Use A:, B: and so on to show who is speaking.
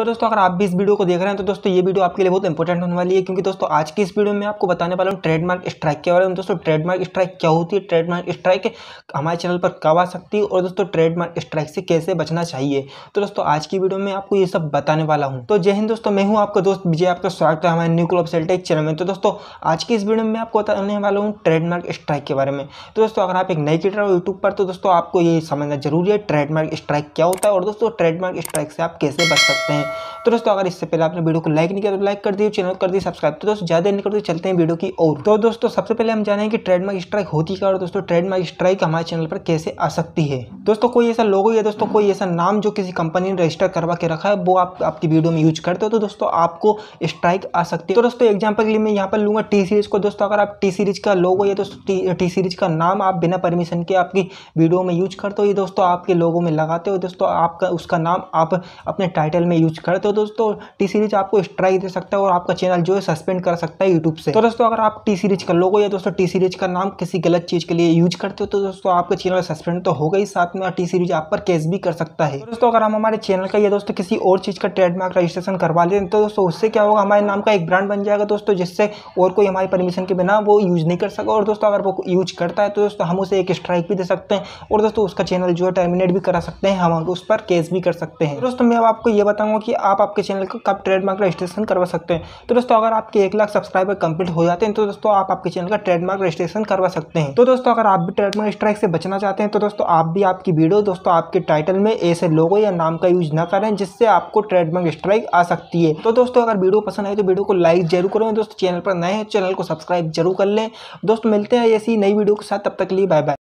A: तो दोस्तों अगर आप भी इस वीडियो को देख रहे हैं तो दोस्तों ये वीडियो आपके लिए बहुत इंपॉर्टेंट होने वाली है क्योंकि दोस्तों आज की इस वीडियो में आपको बताने वाला हूँ ट्रेडमार्क स्ट्राइक के बारे में दोस्तों ट्रेडमार्क स्ट्राइक क्या होती है ट्रेडमार्क स्ट्राइक हमारे चैनल पर कब आ सकती है और दोस्तों ट्रेडमार्क स्ट्राइक से कैसे बचना चाहिए तो दोस्तों आज की वीडियो में आपको ये सब बताने वाला हूँ तो जय हिंद दोस्तों मैं हूँ आपका दोस्त विजय आपका स्वागत है हमारे न्यू क्लब सेल्टेक चैनल में तो दोस्तों आज की इस वीडियो में आपको बताने वाला हूँ ट्रेडमार्क स्ट्राइक के बारे में तो दोस्तों अगर आप एक नई क्रिएटर हो यूट्यूब पर तो दोस्तों आपको ये समझना जरूरी है ट्रेडमार्क स्ट्राइक क्या होता है और दोस्तों ट्रेडमार्क स्ट्राइक से आप कैसे बच सकते हैं तो दोस्तों अगर इससे पहले आपने वीडियो को लाइक नहीं किया तो लाइक कर दिए चैनल कर दिए सब्सक्राइब तो दोस्तों ज़्यादा नहीं करते चलते हैं वीडियो की और तो दोस्तों सबसे पहले हम जाने कि ट्रेडमार्क स्ट्राइक होती क्या और दोस्तों ट्रेडमार्क स्ट्राइक हमारे चैनल पर कैसे आ सकती है दोस्तों कोई ऐसा लोगो या दोस्तों कोई ऐसा नाम जो किसी कंपनी ने रजिस्टर करवा के रखा है वो आप आपकी वीडियो में यूज करते हो तो दोस्तों आपको स्ट्राइक आ सकती है तो दोस्तों एग्जाम्पल के लिए मैं यहाँ पर लूंगा टी सीरीज को दोस्तों अगर आप टी सीरीज का लोगो या दोस्तों टी सीरीज का नाम आप बिना परमिशन के आपकी वीडियो में यूज करते हो ये दोस्तों आपके लोगों में लगाते हो दोस्तों आपका उसका नाम आप अपने टाइटल में यूज यूज करते हो दोस्तों टी सीरीज आपको स्ट्राइक दे सकता है और आपका चैनल जो है सस्पेंड कर सकता है यूट्यूब से तो दोस्तों अगर आप टी सीरीज का लोगो या दोस्तों टी सीरीज का नाम किसी गलत चीज़ के लिए यूज करते हो तो दोस्तों आपका चैनल सस्पेंड तो होगा ही साथ में टी सीरीज आप पर कैश भी कर सकता है तो दोस्तों अगर हम हमारे चैनल का या दोस्तों किसी और चीज़ का ट्रेडमार्क रजिस्ट्रेशन करवा लेते हैं तो दोस्तों उससे क्या होगा हमारे नाम का एक ब्रांड बन जाएगा दोस्तों जिससे और कोई हमारी परमिशन के बिना वो यूज नहीं कर सका और दोस्तों अगर वो यूज करता है तो दोस्तों हम उसे एक स्ट्राइक भी दे सकते हैं और दोस्तों उसका चैनल जो है टर्मिनेट भी करा सकते हैं हम उस पर केस भी कर सकते हैं तो दोस्तों मैं आपको ये बताऊंगा हूँ कि आप आपके चैनल को कब ट्रेडमार्क रजिस्ट्रेशन करवा सकते हैं तो दोस्तों अगर आपके एक लाख सब्सक्राइबर कंप्लीट हो जाते हैं तो दोस्तों आप आपके चैनल का ट्रेडमार्क रजिस्ट्रेशन करवा सकते हैं तो दोस्तों अगर आप भी ट्रेडमार्क स्ट्राइक से बचना चाहते हैं तो दोस्तों आप भी आपकी वीडियो दोस्तों आपके टाइटल में ऐसे लोगो या नाम का यूज ना करें जिससे आपको ट्रेडमार्क स्ट्राइक आ सकती है तो दोस्तों अगर वीडियो पसंद आए तो वीडियो को लाइक जरूर करें दोस्तों चैनल पर नए हैं चैनल को सब्सक्राइब जरूर कर लें दोस्तों मिलते हैं ऐसी नई वीडियो के साथ तब तक लिए बाय बाय